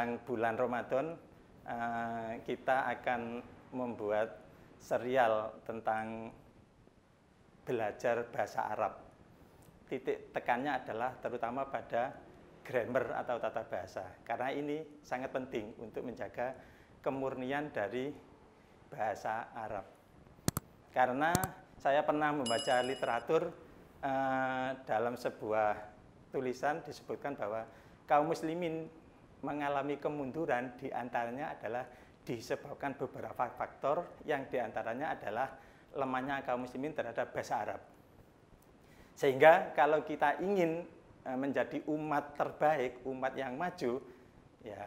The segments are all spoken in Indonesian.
menjelang bulan Ramadan uh, kita akan membuat serial tentang belajar bahasa Arab. Titik tekannya adalah terutama pada grammar atau tata bahasa. Karena ini sangat penting untuk menjaga kemurnian dari bahasa Arab. Karena saya pernah membaca literatur eh, dalam sebuah tulisan disebutkan bahwa kaum muslimin mengalami kemunduran diantaranya adalah disebabkan beberapa faktor yang diantaranya adalah lemahnya kaum muslimin terhadap bahasa Arab. Sehingga kalau kita ingin eh, menjadi umat terbaik, umat yang maju, ya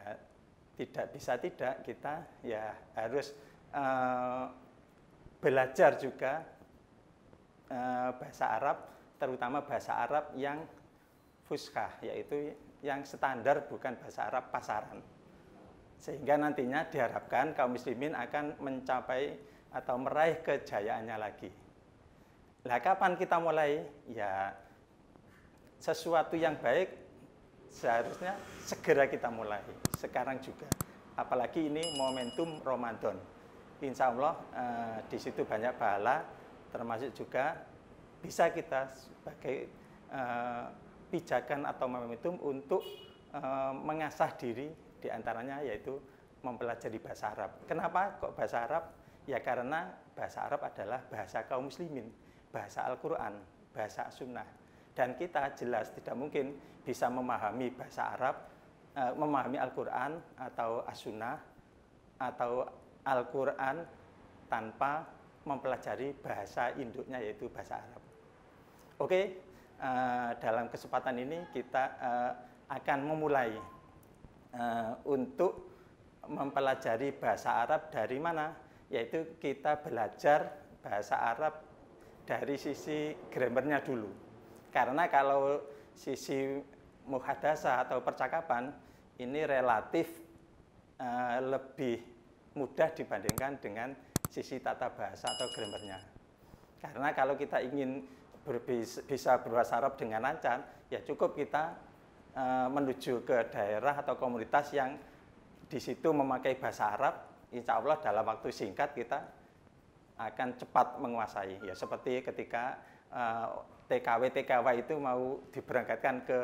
tidak bisa tidak kita ya harus uh, belajar juga uh, bahasa Arab, terutama bahasa Arab yang fuskah, yaitu yang standar bukan bahasa Arab pasaran. Sehingga nantinya diharapkan kaum muslimin akan mencapai atau meraih kejayaannya lagi. Nah, kapan kita mulai? Ya, sesuatu yang baik seharusnya segera kita mulai, sekarang juga. Apalagi ini momentum Ramadan. Insya Allah eh, di situ banyak pahala, termasuk juga bisa kita sebagai eh, pijakan atau momentum untuk e, mengasah diri diantaranya yaitu mempelajari bahasa Arab. Kenapa kok bahasa Arab? Ya karena bahasa Arab adalah bahasa kaum muslimin, bahasa Al-Quran, bahasa Sunnah. Dan kita jelas tidak mungkin bisa memahami bahasa Arab, e, memahami Al-Quran atau As-Sunnah atau Al-Quran tanpa mempelajari bahasa induknya yaitu bahasa Arab. Oke, Eh, dalam kesempatan ini kita eh, akan memulai eh, untuk mempelajari bahasa Arab dari mana, yaitu kita belajar bahasa Arab dari sisi grammarnya dulu. Karena kalau sisi muhadasa atau percakapan ini relatif lebih mudah dibandingkan dengan sisi tata bahasa atau grammarnya. Karena kalau kita ingin bisa berbahasa Arab dengan lancar, ya cukup kita uh, menuju ke daerah atau komunitas yang di situ memakai bahasa Arab, insya Allah dalam waktu singkat kita akan cepat menguasai. Ya seperti ketika eh, TKW TKW itu mau diberangkatkan ke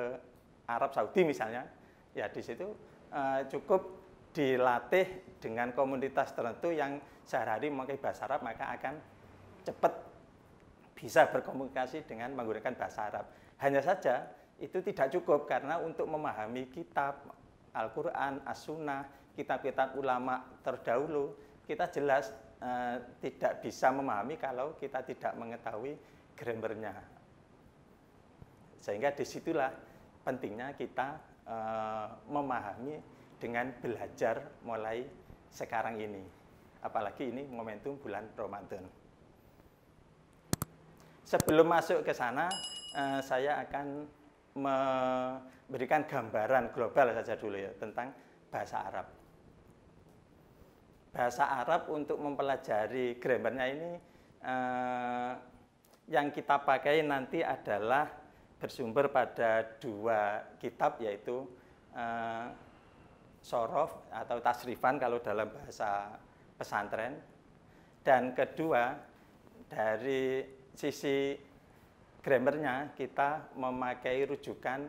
Arab Saudi misalnya, ya di situ uh, cukup dilatih dengan komunitas tertentu yang sehari-hari memakai bahasa Arab maka akan cepat bisa berkomunikasi dengan menggunakan bahasa Arab. Hanya saja itu tidak cukup karena untuk memahami kitab Al-Quran, As-Sunnah, kitab-kitab ulama terdahulu, kita jelas eh, tidak bisa memahami kalau kita tidak mengetahui grammarnya. Sehingga disitulah pentingnya kita eh, memahami dengan belajar mulai sekarang ini. Apalagi ini momentum bulan Ramadan sebelum masuk ke sana eh, saya akan memberikan gambaran global saja dulu ya tentang bahasa Arab. Bahasa Arab untuk mempelajari grammarnya ini eh, yang kita pakai nanti adalah bersumber pada dua kitab yaitu eh, sorof atau tasrifan kalau dalam bahasa pesantren dan kedua dari sisi grammarnya kita memakai rujukan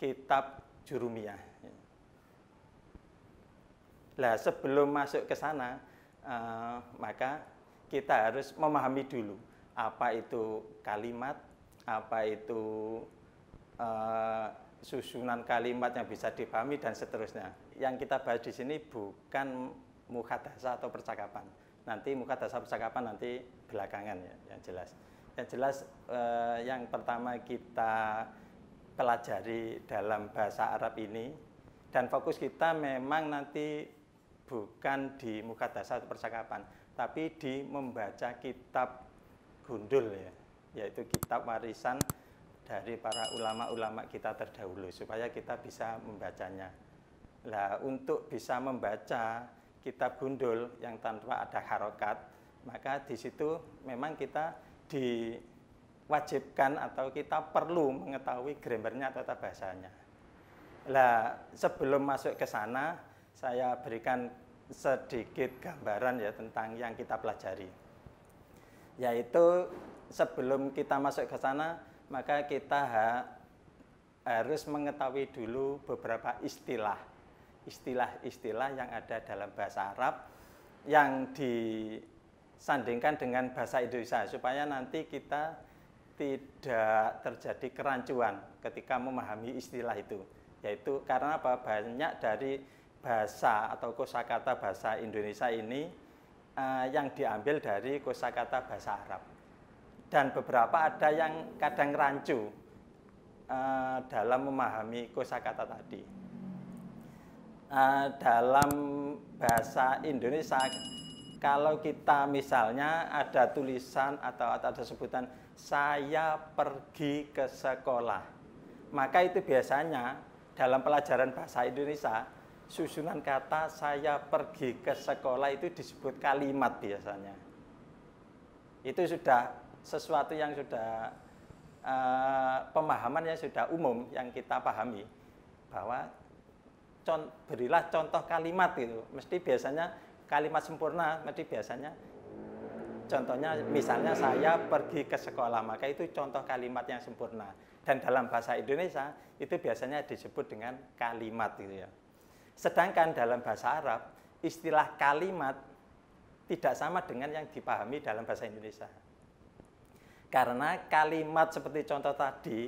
kitab Jurumiyah. Nah, sebelum masuk ke sana, eh, maka kita harus memahami dulu apa itu kalimat, apa itu eh, susunan kalimat yang bisa dipahami dan seterusnya. Yang kita bahas di sini bukan mukhadasa atau percakapan. Nanti mukhadasa percakapan nanti belakangan ya, yang jelas. Ya jelas eh, yang pertama kita pelajari dalam bahasa Arab ini dan fokus kita memang nanti bukan di muka dasar percakapan, tapi di membaca kitab gundul ya, yaitu kitab warisan dari para ulama-ulama kita terdahulu supaya kita bisa membacanya. lah untuk bisa membaca kitab gundul yang tanpa ada harokat, maka di situ memang kita diwajibkan atau kita perlu mengetahui grammarnya atau tata bahasanya. Nah, sebelum masuk ke sana, saya berikan sedikit gambaran ya tentang yang kita pelajari. Yaitu sebelum kita masuk ke sana, maka kita ha harus mengetahui dulu beberapa istilah. Istilah-istilah yang ada dalam bahasa Arab yang di sandingkan dengan bahasa Indonesia supaya nanti kita tidak terjadi kerancuan ketika memahami istilah itu yaitu karena apa banyak dari bahasa atau kosakata bahasa Indonesia ini uh, yang diambil dari kosakata bahasa Arab dan beberapa ada yang kadang rancu uh, dalam memahami kosakata tadi uh, dalam bahasa Indonesia kalau kita misalnya ada tulisan atau ada sebutan saya pergi ke sekolah, maka itu biasanya dalam pelajaran bahasa Indonesia susunan kata saya pergi ke sekolah itu disebut kalimat biasanya. Itu sudah sesuatu yang sudah pemahamannya pemahaman yang sudah umum yang kita pahami bahwa con berilah contoh kalimat itu Mesti biasanya kalimat sempurna nanti biasanya contohnya misalnya saya pergi ke sekolah maka itu contoh kalimat yang sempurna dan dalam bahasa Indonesia itu biasanya disebut dengan kalimat gitu ya sedangkan dalam bahasa Arab istilah kalimat tidak sama dengan yang dipahami dalam bahasa Indonesia karena kalimat seperti contoh tadi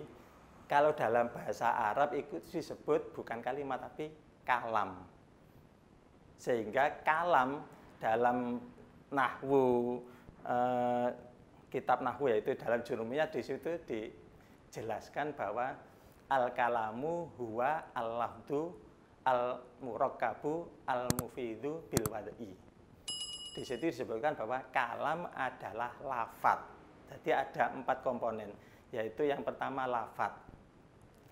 kalau dalam bahasa Arab itu disebut bukan kalimat tapi kalam sehingga kalam dalam nahwu eh, kitab nahwu yaitu dalam jurumnya di situ dijelaskan bahwa al kalamu huwa al lafdu al murakabu al mufidu bil wad'i. Di situ disebutkan bahwa kalam adalah lafat. Jadi ada empat komponen, yaitu yang pertama lafat.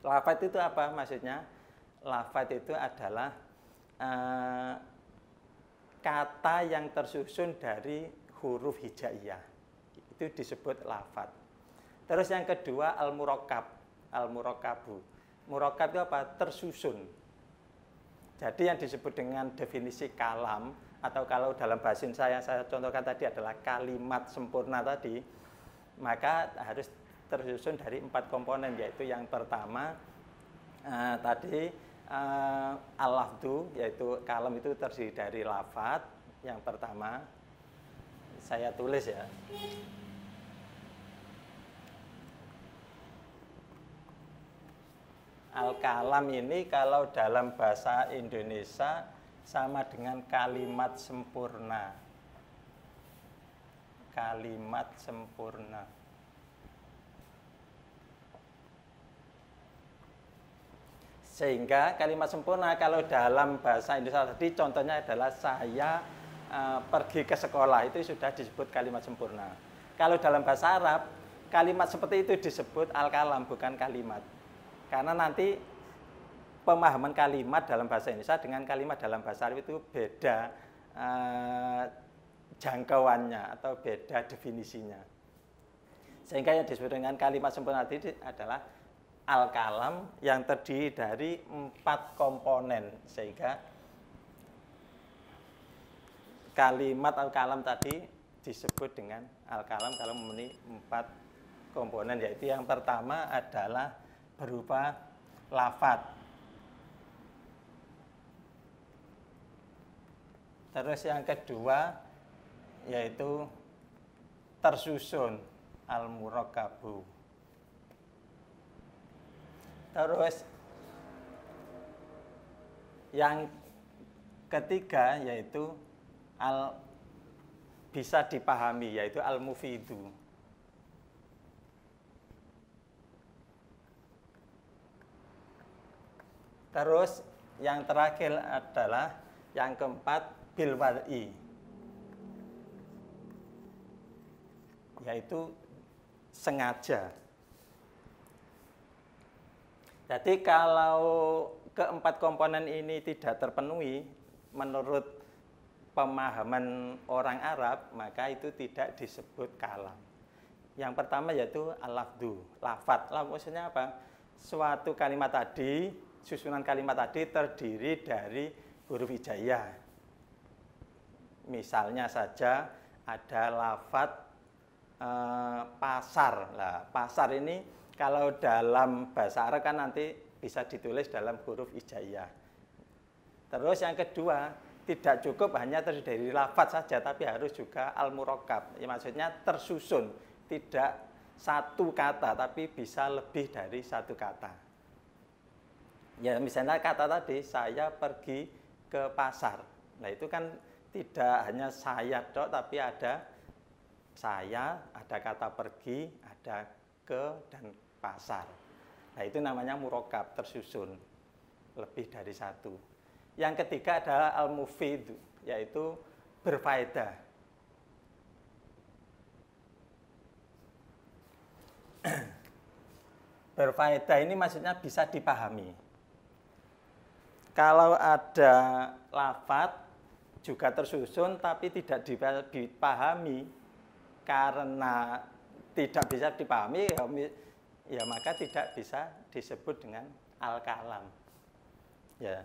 Lafat itu apa maksudnya? Lafat itu adalah eh, kata yang tersusun dari huruf hijaiyah. Itu disebut lafat. Terus yang kedua al-murakab, al-murakabu. Murakab itu apa? Tersusun. Jadi yang disebut dengan definisi kalam atau kalau dalam bahasa saya saya contohkan tadi adalah kalimat sempurna tadi, maka harus tersusun dari empat komponen yaitu yang pertama eh, tadi Uh, eh, al yaitu kalem itu terdiri dari lafat yang pertama saya tulis ya. Al-kalam ini kalau dalam bahasa Indonesia sama dengan kalimat sempurna. Kalimat sempurna. Sehingga kalimat sempurna kalau dalam bahasa Indonesia tadi contohnya adalah saya uh, pergi ke sekolah itu sudah disebut kalimat sempurna. Kalau dalam bahasa Arab kalimat seperti itu disebut al-kalam bukan kalimat. Karena nanti pemahaman kalimat dalam bahasa Indonesia dengan kalimat dalam bahasa Arab itu beda uh, jangkauannya atau beda definisinya. Sehingga yang disebut dengan kalimat sempurna tadi adalah Alkalam yang terdiri dari empat komponen sehingga kalimat alkalam tadi disebut dengan alkalam kalau memenuhi empat komponen yaitu yang pertama adalah berupa lafat terus yang kedua yaitu tersusun al-murakabu Terus yang ketiga yaitu al bisa dipahami yaitu al mufidu. Terus yang terakhir adalah yang keempat bil wari. Yaitu sengaja. Jadi kalau keempat komponen ini tidak terpenuhi menurut pemahaman orang Arab, maka itu tidak disebut kalam. Yang pertama yaitu alafdu, lafat. Lafat maksudnya apa? Suatu kalimat tadi, susunan kalimat tadi terdiri dari huruf hijaiyah. Misalnya saja ada lafat eh, pasar. Lah, pasar ini kalau dalam bahasa Arab kan nanti bisa ditulis dalam huruf hijaiyah. Terus yang kedua, tidak cukup hanya terdiri dari lafaz saja, tapi harus juga al-murakkab. Ya, maksudnya tersusun, tidak satu kata, tapi bisa lebih dari satu kata. Ya, misalnya kata tadi, saya pergi ke pasar. Nah, itu kan tidak hanya saya dok, tapi ada saya, ada kata pergi, ada ke, dan pasar. Nah itu namanya murokab, tersusun. Lebih dari satu. Yang ketiga adalah al-mufid, yaitu berfaedah. berfaedah ini maksudnya bisa dipahami. Kalau ada lafat juga tersusun tapi tidak dipahami karena tidak bisa dipahami ya, ya maka tidak bisa disebut dengan al-kalam. Ya.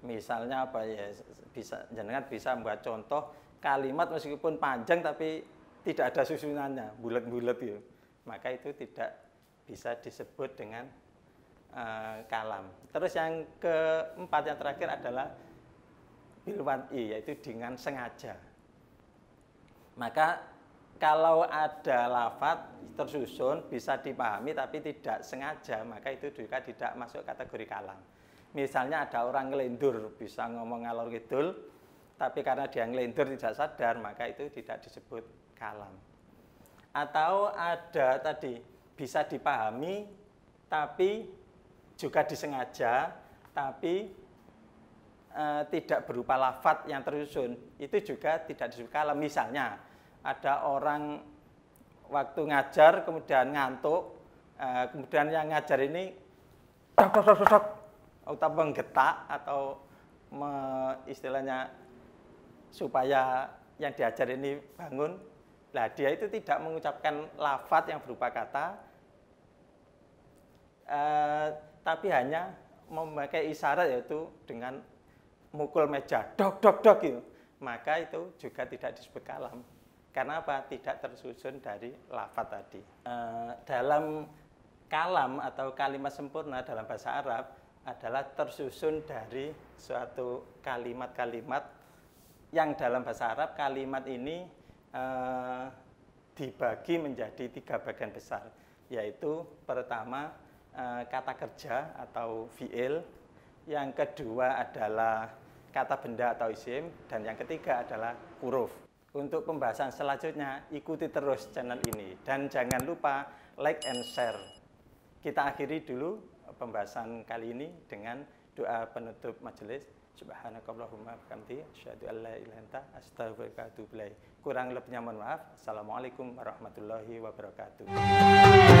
Misalnya apa ya bisa jenengan bisa membuat contoh kalimat meskipun panjang tapi tidak ada susunannya, bulat-bulat ya. Maka itu tidak bisa disebut dengan uh, kalam. Terus yang keempat yang terakhir adalah i yaitu dengan sengaja. Maka kalau ada lafat tersusun bisa dipahami tapi tidak sengaja maka itu juga tidak masuk kategori kalam misalnya ada orang ngelendur bisa ngomong ngalor ngidul tapi karena dia ngelendur tidak sadar maka itu tidak disebut kalam atau ada tadi bisa dipahami tapi juga disengaja tapi e, tidak berupa lafat yang tersusun itu juga tidak disebut kalam misalnya ada orang waktu ngajar kemudian ngantuk, eh, kemudian yang ngajar ini tok tok tok atau menggetak atau me, istilahnya supaya yang diajar ini bangun. lah dia itu tidak mengucapkan lafat yang berupa kata, eh, tapi hanya memakai isyarat yaitu dengan mukul meja dok dok dok gitu maka itu juga tidak disebut kalam karena apa? Tidak tersusun dari lafat tadi. E, dalam kalam atau kalimat sempurna dalam bahasa Arab adalah tersusun dari suatu kalimat-kalimat yang dalam bahasa Arab kalimat ini e, dibagi menjadi tiga bagian besar, yaitu pertama e, kata kerja atau fiil, yang kedua adalah kata benda atau isim, dan yang ketiga adalah huruf. Untuk pembahasan selanjutnya, ikuti terus channel ini. Dan jangan lupa like and share. Kita akhiri dulu pembahasan kali ini dengan doa penutup majelis. Subhanakallahumma bihamdi asyhadu an la ilaha illa astaghfiruka wa Kurang lebihnya mohon maaf. Assalamualaikum warahmatullahi wabarakatuh.